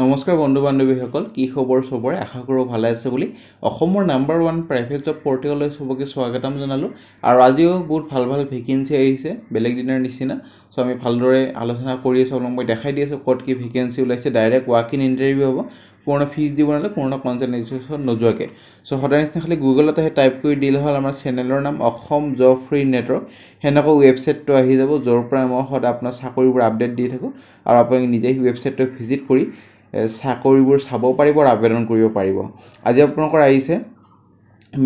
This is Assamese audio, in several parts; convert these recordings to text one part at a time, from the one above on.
নমস্কাৰ বন্ধু বান্ধৱীসকল কি খবৰ চবৰে আশা কৰোঁ ভালে আছে বুলি অসমৰ নাম্বাৰ ওৱান প্ৰাইভেট জব পৰ্টেললৈ চবকে স্বাগতম জনালোঁ আৰু আজিও বহুত ভাল ভাল ভেকেঞ্চি আহিছে বেলেগ দিনৰ নিচিনা চ' আমি ভালদৰে আলোচনা কৰি আছোঁ আপোনাক মই দেখাই দি আছোঁ ক'ত কি ভেকেঞ্চি ওলাইছে ডাইৰেক্ট ৱাক ইন ইণ্টাৰভিউ হ'ব পূৰ্ণ ফিজ দিব নালাগে পূৰ্ণ কনচেনচন নোযোৱাকৈ চ' সদায় নিচিনা খালি গুগলত আহি টাইপ কৰি দিলে হ'ল আমাৰ চেনেলৰ নাম অসম জব ফ্ৰী নেটৱৰ্ক সেনেকুৱা ৱেবছাইটটো আহি যাব য'ৰ পৰা মই সদায় আপোনাৰ চাকৰিবোৰ আপডেট দি থাকোঁ আৰু আপুনি নিজেই ৱেবছাইটটো ভিজিট কৰি চাকৰিবোৰ চাব পাৰিব আৰু আবেদন কৰিব পাৰিব আজি আপোনালোকৰ আহিছে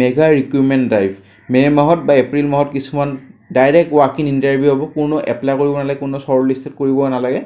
মেগা ৰিক্ৰুইটমেণ্ট ড্ৰাইভ মে' মাহত বা এপ্ৰিল মাহত কিছুমান ডাইৰেক্ট ৱাক ইন ইণ্টাৰভিউ হ'ব কোনো এপ্লাই কৰিব নালাগে কোনো শ্বৰ্ট লিষ্টত কৰিব নালাগে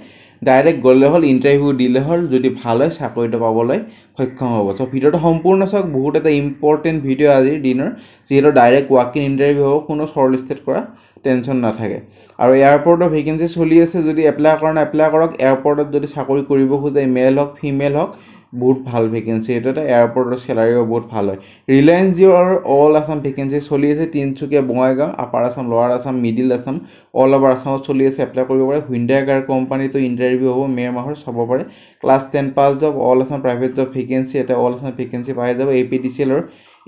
ডাইৰেক্ট গ'লে হ'ল ইণ্টাৰভিউ দিলে হ'ল যদি ভাল হয় চাকৰিটো পাবলৈ সক্ষম হ'ব চ' ভিডিঅ'টো সম্পূৰ্ণ চাওক বহুত এটা ইম্পৰ্টেণ্ট ভিডিঅ' আজিৰ দিনৰ যিহেতু ডাইৰেক্ট ৱাক ইন ইণ্টাৰভিউ হ'ব কোনো শ্বৰ্ট লিষ্টেড কৰা টেনশ্যন নাথাকে আৰু এয়াৰপৰ্টৰ ভেকেঞ্চি চলি আছে যদি এপ্লাই কৰণ এপ্লাই কৰক এয়াৰপৰ্টত যদি চাকৰি কৰিব খোজে মেল হওক ফিমেল হওক বহুত ভাল ভেকেঞ্চি এইটো এটা এয়াৰপৰ্টৰ চেলাৰীও বহুত ভাল হয় ৰিলায়েঞ্চ জিঅ'ৰ অল আছাম ভেকেঞ্চি চলি আছে Tinsukia Bongaigaon upper Assam lower Assam middle Assam all over আছামত চলি আছে এপ্লাই কৰিব পাৰে হুইণ্ডাই গাৰ কোম্পানীটো ইণ্টাৰভিউ হ'ব মে' মাহৰ চাব পাৰে class ten pass job all Assam private job vacancy এটা অল আছাম ভেকেঞ্চি পাই যাব এ পি ডি চি এলৰ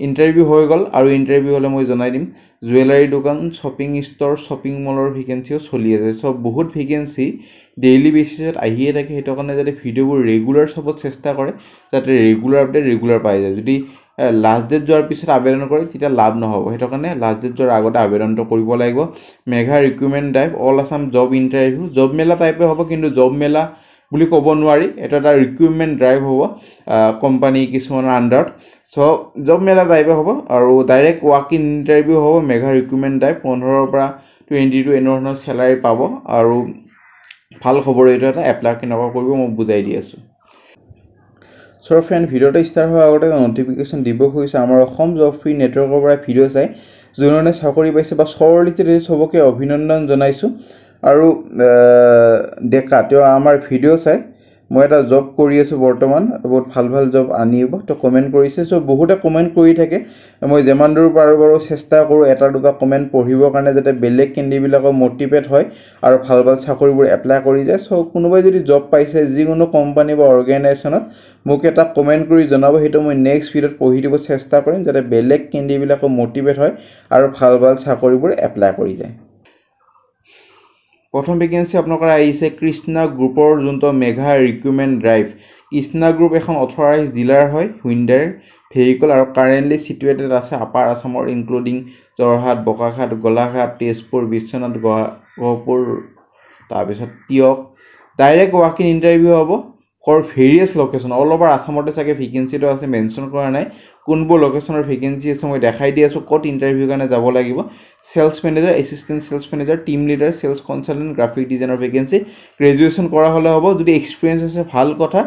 ইণ্টাৰভিউ হৈ গ'ল আৰু ইণ্টাৰভিউ হ'লে মই জনাই দিম জুৱেলাৰী দোকান শ্বপিং ষ্ট'ৰ শ্বপিং মলৰ ভেকেঞ্চিও চলি আছে চ' বহুত ভেকেঞ্চি ডেইলী বেচিছত আহিয়ে থাকে সেইটো কাৰণে যাতে ভিডিঅ'বোৰ ৰেগুলাৰ চাব চেষ্টা কৰে যাতে ৰেগুলাৰ আপডেট ৰেগুলাৰ পাই যায় যদি লাষ্ট ডেট যোৱাৰ পিছত আবেদন কৰে তেতিয়া লাভ নহ'ব সেইটো কাৰণে লাষ্ট ডেট যোৱাৰ আগতে আবেদনটো কৰিব লাগিব mega recruitment drive all Assam job interview job মেলা টাইপে হ'ব কিন্তু জব মেলা বুলি ক'ব নোৱাৰি এইটো এটা ৰিক্ৰুইটমেণ্ট ড্ৰাইভ হ'ব কোম্পানী কিছুমানৰ আণ্ডাৰত চ' জব মেলা ড্ৰাইভে হ'ব আৰু ডাইৰেক্ট ৱাক ইন ইণ্টাৰভিউ হ'ব মেঘা ৰিক্ৰুইটমেণ্ট ড্ৰাইভ পোন্ধৰৰ পৰা টুৱেণ্টি টু এনেধৰণৰ চেলাৰী পাব আৰু ভাল খবৰ এইটো এটা এপ্লাই কেনেকুৱা কৰিব মই বুজাই দি আছোঁ চ' ফ্ৰেণ্ড ভিডিঅ'টো ষ্টাৰ্ট হোৱাৰ আগতে ন'টিফিকেশ্যন দিব খুজিছে আমাৰ অসম জব ফ্ৰী নেটৱৰ্কৰ পৰা ভিডিঅ' চাই যোনধৰণে চাকৰি পাইছে বা চৰলিটি চবকে অভিনন্দন জনাইছোঁ আৰু ডেকা তেওঁ আমাৰ ভিডিঅ' চাই মই এটা জব কৰি আছোঁ বৰ্তমান বহুত ভাল ভাল জব আনিব তো কমেণ্ট কৰিছে চ' বহুতে কমেণ্ট কৰি থাকে মই যিমান দূৰ পাৰোঁ বাৰু চেষ্টা কৰোঁ এটা দুটা কমেণ্ট পঢ়িবৰ কাৰণে যাতে বেলেগ কেণ্ডিবিলাকৰ মটিভেট হয় আৰু ভাল ভাল চাকৰিবোৰ এপ্লাই কৰি যায় চ' কোনোবাই যদি জব পাইছে যিকোনো কোম্পানী বা অৰ্গেনাইজেশ্যনত মোক এটা কমেণ্ট কৰি জনাব সেইটো মই নেক্সট ভিডিঅ'ত পঢ়ি দিব চেষ্টা কৰিম যাতে বেলেগ কেণ্ডিবিলাকৰ মটিভেট হয় আৰু ভাল ভাল চাকৰিবোৰ এপ্লাই কৰি যায় প্ৰথম ভেকেঞ্চি আপোনালোকৰ আহিছে কৃষ্ণা গ্ৰুপৰ যোনটো mega recruitment drive Krishna group এখন অথৰাইজ ডিলাৰ হয় হুইণ্ডাৰ ভেহিকল আৰু কাৰেণ্টলি চিটুৱেটেড আছে আপাৰ আছামৰ ইনক্লুডিং জৰহাট বকাঘাট গোলাঘাট তেজপুৰ বিশ্বনাথ গহপুৰ তাৰপিছত Teok direct walk in interview হ'ব for various location all over আছামতে চাগে ভেকেঞ্চিটো আছে মেনশ্যন কৰা নাই কোনবোৰ লোকেশ্যনৰ ভেকেঞ্চি আছে মই দেখাই দি আছোঁ ক'ত ইণ্টাৰভিউৰ কাৰণে যাব লাগিব sales manager assistant sales manager team leader sales consultant graphic designer vacancy graduation কৰা হ'লে হ'ব যদি এক্সপিৰিয়েঞ্চ আছে ভাল কথা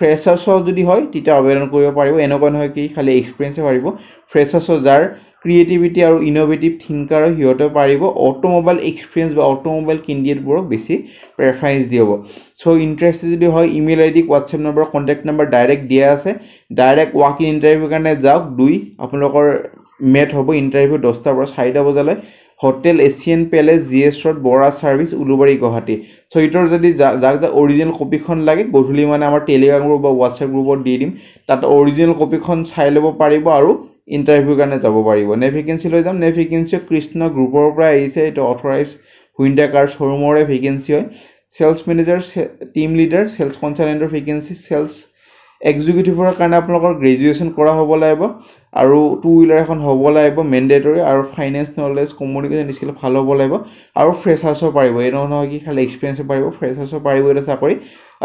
ফ্ৰেছাৰ্ছৰ যদি হয় তেতিয়া আবেদন কৰিব পাৰিব এনেকুৱা নহয় কি খালী এক্সপিৰিয়েঞ্চে পাৰিব ফ্ৰেছাৰ্ছৰ যাৰ ক্ৰিয়েটিভিটি আৰু ইন'ভেটিভ থিংকাৰ সিহঁতে পাৰিব অট'মোবাইল এক্সপিৰিয়েঞ্চ বা অট'মোবাইল কেণ্ডিডেটবোৰক বেছি প্ৰেফাৰেঞ্চ দিব চ' ইণ্টাৰেষ্ট যদি হয় email I D WhatsApp number contact number direct দিয়া আছে ডাইৰেক্ট ৱাক ইন ইণ্টাৰভিউ কাৰণে যাওক দুই আপোনালোকৰ মেট হ'ব ইণ্টাৰভিউ দহটাৰ পৰা চাৰিটা বজালৈ hotel Asian palace G S road Bora service Ulubari Guwahati so' সেইটোৰ যদি যাক যাক অৰিজিনেল কপিখন লাগে গধূলি মানে আমাৰ টেলিগ্ৰাম গ্ৰুপ বা হোৱাটছএপ গ্ৰুপত দি দিম তাত অৰিজিনেল কপিখন চাই ল'ব পাৰিব আৰু ইণ্টাৰভিউৰ কাৰণে যাব পাৰিব নে ভেকেঞ্চি লৈ যাম নে ভেকেঞ্চি কৃষ্ণ গ্ৰুপৰ পৰা আহিছে এইটো অথৰাইজ হুইণ্ডা কাৰ শ্ব'ৰুমৰে ভেকেঞ্চি হয় sales manager team leader sales কনচালেণ্টৰ ভেকেঞ্চি চেলছ এক্সিকিউটিভৰ কাৰণে আপোনালোকৰ গ্ৰেজুৱেশ্যন কৰা হ'ব লাগিব আৰু টু হুইলাৰ এখন হ'ব লাগিব মেণ্ডেটৰী আৰু ফাইনেন্স নলেজ কমিউনিকেশ্যন স্কিল ভাল হ'ব লাগিব আৰু ফ্ৰেচাৰ্ছো পাৰিব এই নহয় কি খালী এক্সপিৰিয়েঞ্চো পাৰিব ফ্ৰেচাৰ্ছো পাৰিব এটা চাকৰি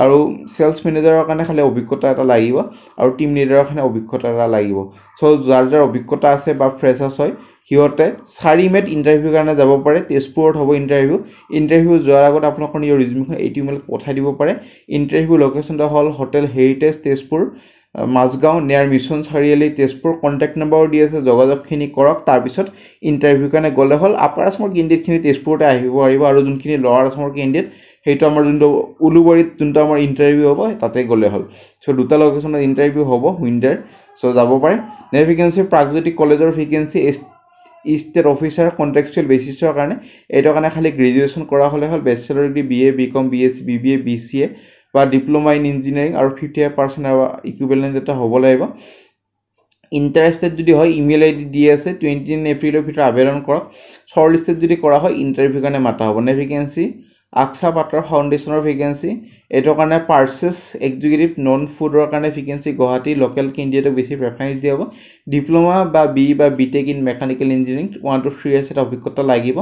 আৰু চেলছ মেনেজাৰৰ কাৰণে খালী অভিজ্ঞতা এটা লাগিব আৰু টিম লিডাৰৰ কাৰণে অভিজ্ঞতা এটা লাগিব চ' যাৰ যাৰ অভিজ্ঞতা আছে বা ফ্ৰেচাৰ্ছ হয় সিহঁতে চাৰি মেট ইণ্টাৰভিউৰ কাৰণে যাব পাৰে তেজপুৰত হ'ব ইণ্টাৰভিউ ইণ্টাৰভিউ যোৱাৰ আগত আপোনালোকৰ নিজৰ ৰিজিউমখন এইটো মেলত পঠাই দিব পাৰে ইণ্টাৰভিউ লোকেশ্যনটো হ'ল hotel heritage Tezpur Majgaon near mission Chariali Tezpur contact নম্বৰো দি আছে যোগাযোগখিনি কৰক তাৰপিছত ইণ্টাৰভিউ কাৰণে গ'লে হ'ল আপাৰ আছামৰ কেণ্ডিডেটখিনি তেজপুৰতে আহিব পাৰিব আৰু যোনখিনি ল'ৱাৰ আছামৰ কেণ্ডিডেট সেইটো আমাৰ যোনটো উলুবাৰীত যোনটো আমাৰ ইণ্টাৰভিউ হ'ব তাতে গ'লে হ'ল চ' দুটা লোকেশ্যনত ইণ্টাৰভিউ হ'ব উইণ্ডাৰ চ' যাব পাৰে নে ভেকেঞ্চি প্ৰাগজ্যোতি কলেজৰ ভেকেঞ্চি ইষ্টেট অফিচাৰ কণ্টেক্সুৱেল বেচিছৰ কাৰণে এইটো কাৰণে খালী গ্ৰেজুৱেশ্যন কৰা হ'লে হ'ল bachelor degree B A B Com B S C B B A B C A বা ডিপ্ল'মা ইন ইঞ্জিনিয়াৰিং আৰু ফিফটি ফাইভ পাৰ্চেণ্ট ইকুইপেলেণ্ট এটা হ'ব লাগিব ইণ্টাৰেষ্টেড যদি হয় ইমেইল আই ডি দি আছে টুৱেণ্টি নাইন এপ্ৰিলৰ ভিতৰত আবেদন কৰক শ্বৰ্ট লিষ্টেড যদি কৰা হয় ইণ্টাৰভিউৰ কাৰণে মাতা হ'ব নে ভেকেঞ্চি আক্সা পাটৰ ফাউণ্ডেশ্যনৰ ভেকেঞ্চি এইটো কাৰণে পাৰ্চেচ এক্সিকিউটিভ নন ফুডৰ কাৰণে ভেকেঞ্চি গুৱাহাটী লোকেল কেণ্ডিডেটক বেছি প্ৰেফাৰেঞ্চ দিয়া হ'ব ডিপ্ল'মা বা বি বা B Tech in mechanical engineering one two three আছে এটা অভিজ্ঞতা লাগিব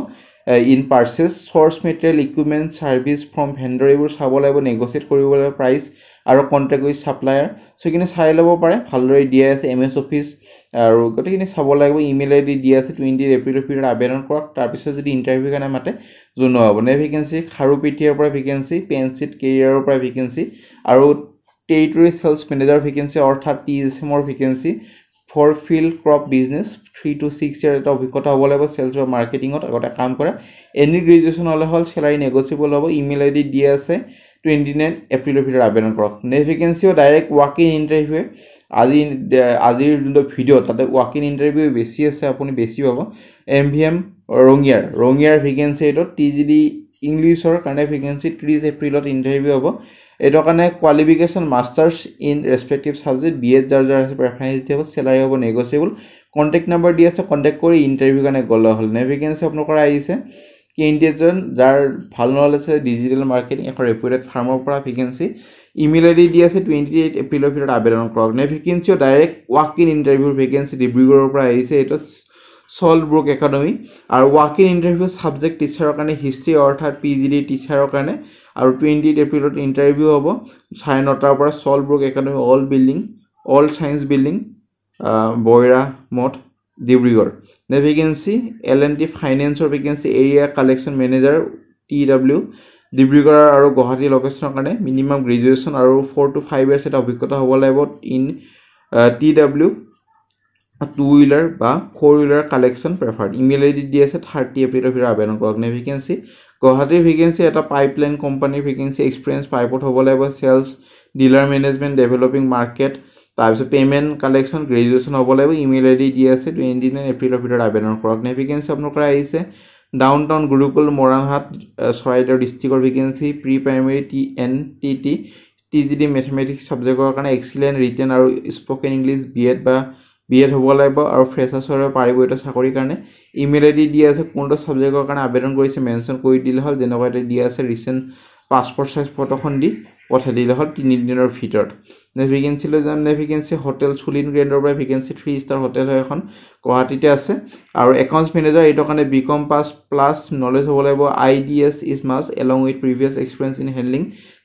in purchase source material equipment service from vendor এইবোৰ চাব লাগিব নেগচিয়েট কৰিব লাগিব প্ৰাইচ আৰু কণ্টেক্ট উইথ ছাপ্লায়াৰ চ' এইখিনি চাই ল'ব পাৰে ভালদৰে দিয়াই আছে এম এছ অফিচ আৰু গোটেইখিনি চাব লাগিব ইমেইল আই ডি দিয়া আছে টুৱেণ্টি এপ্ৰিলৰ ভিতৰত আবেদন কৰক তাৰপিছত যদি ইণ্টাৰভিউ কাৰণে মাতে জনোৱা হ'ব নে ভেকেঞ্চি খাৰু খাৰুপেটিয়াৰ পৰা ভেকেঞ্চি পেঞ্চিট কেৰিয়াৰৰ পৰা ভেকেঞ্চি আৰু টেৰিটৰি চেলছ মেনেজাৰ ভেকেঞ্চি অৰ্থাৎ টি এছ এমৰ vacancy for field crop business three to six year এটা অভিজ্ঞতা হ'ব লাগিব চেলছ বা মাৰ্কেটিঙত আগতে কাম কৰা এনি গ্ৰেজুৱেশ্যন হ'লে হ'ল চেলাৰী নেগচিয়েবল হ'ব ইমেইল আই ডি দি আছে টুৱেণ্টি নাইন এপ্ৰিলৰ ভিতৰত আবেদন কৰক নেক্সট ভেকেঞ্চিও ডাইৰেক্ট ৱাক ইন ইণ্টাৰভিউৱে আজি আজিৰ যোনটো ভিডিঅ' তাতে ৱাক ইন ইণ্টাৰভিউ বেছি আছে আপুনি বেছি পাব এম ভি এম ৰঙিয়াৰ ৰঙিয়াৰ ভেকেঞ্চি এইটো টি জি ডি ইংলিছৰ কাৰণে ভেকেঞ্চি ত্ৰিছ এপ্ৰিলত ইণ্টাৰভিউ হ'ব এইটো কাৰণে qualification masters in respective subject B Ed যাৰ যাৰ আছে প্ৰেফাৰেঞ্চ দিয়া হ'ব চেলাৰী হ'ব নেগচিয়েবল কণ্টেক্ট নাম্বাৰ দি আছে কণ্টেক্ট কৰি ইণ্টাৰভিউ কাৰণে গ'লে হ'ল নে ভেকেঞ্চি আপোনালোকৰ আহিছে কেণ্ডিডেটজন যাৰ ভাল নলেজ আছে ডিজিটেল মাৰ্কেটিং এখন ৰেপুটেড ফাৰ্মৰ পৰা ভেকেঞ্চি ইমেইল আই ডি দি আছে টুৱেণ্টি এইট এপ্ৰিলৰ ভিতৰত আবেদন কৰক নে ভেকেঞ্চিও ডাইৰেক্ট ৱাক ইন ইণ্টাৰভিউৰ ভেকেঞ্চি ডিব্ৰুগড়ৰ পৰা আহিছে এইটো চল্ট ব্ৰুক একাডেমি আৰু ৱাক ইন ইণ্টাৰভিউ ছাবজেক্ট টিচাৰৰ কাৰণে হিষ্ট্ৰী অৰ্থাৎ পি জি ডি টিচাৰৰ কাৰণে আৰু টুৱেণ্টি এইট এপ্ৰিলত ইণ্টাৰভিউ হ'ব চাৰে নটাৰ পৰা salt brook academy old building old science building Boira Math Dibrugarh নে ভেকেঞ্চি এল এন টি ফাইনেন্সৰ vacancy area collection manager T W Dibrugarh আৰু গুৱাহাটী লোকেশ্যনৰ কাৰণে মিনিমাম গ্ৰেজুৱেশ্যন আৰু ফ'ৰ টু ফাইভ ইয়াৰ্ছ এটা অভিজ্ঞতা হ'ব লাগিব in T W two wheeler বা four wheeler collection preferred email I D দি আছে থাৰ্টি এপ্ৰিলৰ ভিতৰত আবেদন কৰক নে ভেকেঞ্চি গুৱাহাটীৰ ভেকেঞ্চি এটা পাইপলাইন কোম্পানীৰ ভেকেঞ্চি এক্সপিৰিয়েঞ্চ পাইপত হ'ব লাগিব sales dealer management developing market তাৰপিছত পে'মেণ্ট কালেকশ্যন গ্ৰেজুৱেশ্যন হ'ব লাগিব ইমেইল আই ডি দি আছে টুৱেণ্টি নাইন এপ্ৰিলৰ ভিতৰত আবেদন কৰক নে ভেকেঞ্চি আপোনালোকৰ আহিছে ডাউন টাউন গুৰুকুল মৰাণহাট চৰাইদেউ ডিষ্ট্ৰিক্টৰ vacancy pre primary T N T T T G D mathematics ছাবজেক্টৰ কাৰণে এক্সিলেণ্ট ৰিটেন আৰু স্পকেন ইংলিছ বি এড বা বি এড হ'ব লাগিব আৰু ফ্ৰেছাৰ্ছৰ পাৰিব এইটো চাকৰিৰ কাৰণে ইমেইল আই ডি দিয়া আছে কোনটো ছাবজেক্টৰ কাৰণে আবেদন কৰিছে মেনশ্যন কৰি দিলে হ'ল যেনেকুৱা এতিয়া দিয়া আছে ৰিচেণ্ট পাছপৰ্ট চাইজ ফটোখন দি পঠাই দিলে হ'ল তিনিদিনৰ ভিতৰত নে ভেকেঞ্চিলৈ যাম নে ভেকেঞ্চি হোটেল চুলিন গ্ৰেণ্ডৰ পৰা ভেকেঞ্চি থ্ৰী ষ্টাৰ হোটেল হয় এখন গুৱাহাটীতে আছে আৰু একাউণ্টছ মেনেজাৰ এইটো কাৰণে B Com pass plus knowledge হ'ব লাগিব I D S is must along with previous experience in handling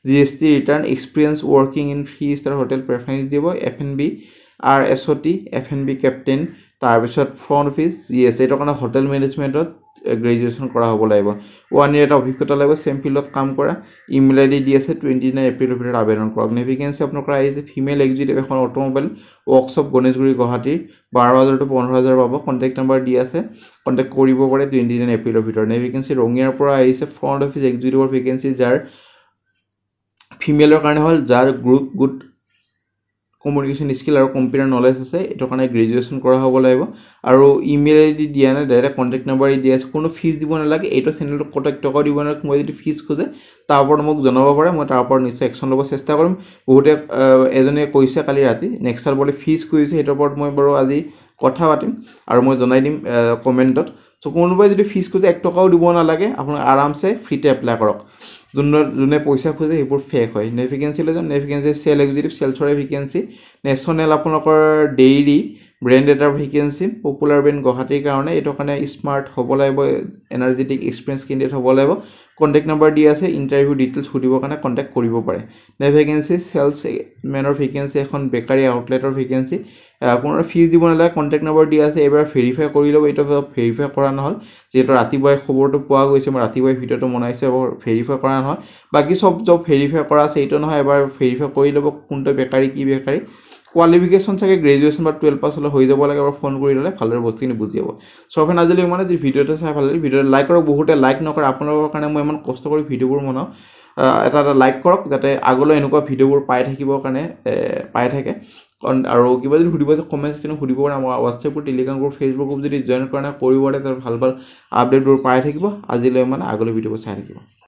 G S T return experience working in three star hotel preference দিব F N B R S O' T F N B captain তাৰপিছত ফ্ৰণ্ট অফিচ জি এছ এইটো কাৰণে হোটেল মেনেজমেণ্টত গ্ৰেজুৱেশ্যন কৰা হ'ব লাগিব ওৱান ইয়েৰ এটা অভিজ্ঞতা লাগিব ছেম ফিল্ডত কাম কৰা ইমেইল আই ডি দি আছে টুৱেণ্টি নাইন এপ্ৰিলৰ ভিতৰত আবেদন কৰক নেভিগেঞ্চি আপোনালোকৰ আহিছে ফিমেল এক্সিকিউটিভ এখন অট'মোবাইল ৱৰ্কশ্বপ গণেশগুৰি গুৱাহাটীৰ বাৰ হাজাৰ টু পোন্ধৰ হাজাৰ পাব কণ্টেক্ট নাম্বাৰ দি আছে কণ্টেক্ট কৰিব পাৰে টুৱেণ্টি নাইন এপ্ৰিলৰ ভিতৰত নেভিগেঞ্চি ৰঙিয়াৰ পৰা আহিছে ফ্ৰণ্ট অফিচ এক্সিকিউটিভৰ ভেকেঞ্চি যাৰ ফিমেলৰ কাৰণে হ'ল যাৰ গ্ৰুপ গোট কমিউনিকেশ্যন স্কিল আৰু কম্পিউটাৰ নলেজ আছে এইটো কাৰণে গ্ৰেজুৱেশ্যন কৰা হ'ব লাগিব আৰু ইমেইল আইডি দিয়া নাই ডাইৰেক্ট কণ্টেক্ট নাম্বাৰ দিয়া আছে কোনো ফিজ দিব নালাগে এইটো চেনেলটো কত টকাও দিব নালাগে মই যদি ফিজ খোজে তাৰ ওপৰত মোক জনাব পাৰে মই তাৰ ওপৰত নিশ্চয় একশ্যন ল'ব চেষ্টা কৰিম বহুতে এজনে কৈছে কালি ৰাতি নেক্সট নেক্সটাল বোলে ফিজ খুজিছে সেইটোৰ ওপৰত মই বাৰু আজি কথা পাতিম আৰু মই জনাই দিম কমেণ্টত চ' কোনোবাই যদি ফিজ খুজে এক টকাও দিব নালাগে আপোনাৰ আৰামছে ফ্ৰীতে এপ্লাই কৰক যোনে যোনে পইচা খোজে সেইবোৰ ফেক হয় নেফিকেঞ্চি লৈ যাওঁ নেফিকেঞ্চি চেল এক্সিটিভ চেলছৰে ভেকেঞ্চি নেশ্যনেল আপোনালোকৰ ডেইৰী ব্ৰেণ্ড এটাৰ ভেকেঞ্চি পপুলাৰ ব্ৰেণ্ড গুৱাহাটীৰ কাৰণে এইটো কাৰণে স্মাৰ্ট হ'ব লাগিব এনাৰ্জেটিক এক্সপিৰিয়েঞ্চ কেণ্ডিডেট হ'ব লাগিব কণ্টেক্ট নাম্বাৰ দি আছে ইণ্টাৰভিউ ডিটেইলছ সুধিবৰ কাৰণে কণ্টেক্ট কৰিব পাৰে নে ভেকেঞ্চি চেলছ মেনৰ ভেকেঞ্চি এখন বেকাৰী আউটলেটৰ ভেকেঞ্চি আপোনাৰ ফিজ দিব নালাগে কণ্টেক্ট নম্বৰ দিয়া আছে এইবাৰ ভেৰিফাই কৰি ল'ব এইটো ভেৰিফাই কৰা নহ'ল যিহেতু ৰাতিপুৱাই খবৰটো পোৱা গৈছে মই ৰাতিপুৱাই ভিডিঅ'টো বনাইছোঁ এইবাৰ ভেৰিফাই কৰা নহয় বাকী চব জব ভেৰিফাই কৰা আছে এইটো নহয় এবাৰ ভেৰিফাই কৰি ল'ব কোনটো বেকাৰী কি বেকাৰী কোৱালিফিকেশ্যন চাগে গ্ৰেজুৱেশ্যন বা টুৱেলভ পাছ হ'লে হৈ যাব লাগে আৰু ফোন কৰি ল'লে ভালদৰে বস্তুখিনি বুজি যাব চ' ফ্ৰেণ্ড আজিলৈ মানে যি ভিডিঅ'টো চাই ভাল লাগে ভিডিঅ'টো লাইক কৰক বহুতে লাইক নকৰে আপোনালোকৰ কাৰণে মই ইমান কষ্ট কৰি ভিডিঅ'বোৰ বনাওঁ এটা এটা লাইক কৰক যাতে আগলৈ এনেকুৱা ভিডিঅ'বোৰ পাই থাকিবৰ কাৰণে পাই থাকে কাৰণ আৰু কিবা যদি সুধিব আছে কমেণ্ট ছেকশ্যনত সুধিব পাৰে আমাৰ WhatsApp group Telegram group Facebook group যদি জইন কৰা নাই কৰিব পাৰে তাৰ ভাল ভাল আপডেটবোৰ পাই থাকিব আজিলৈ মানে আগলৈ ভিডিঅ'বোৰ চাই থাকিব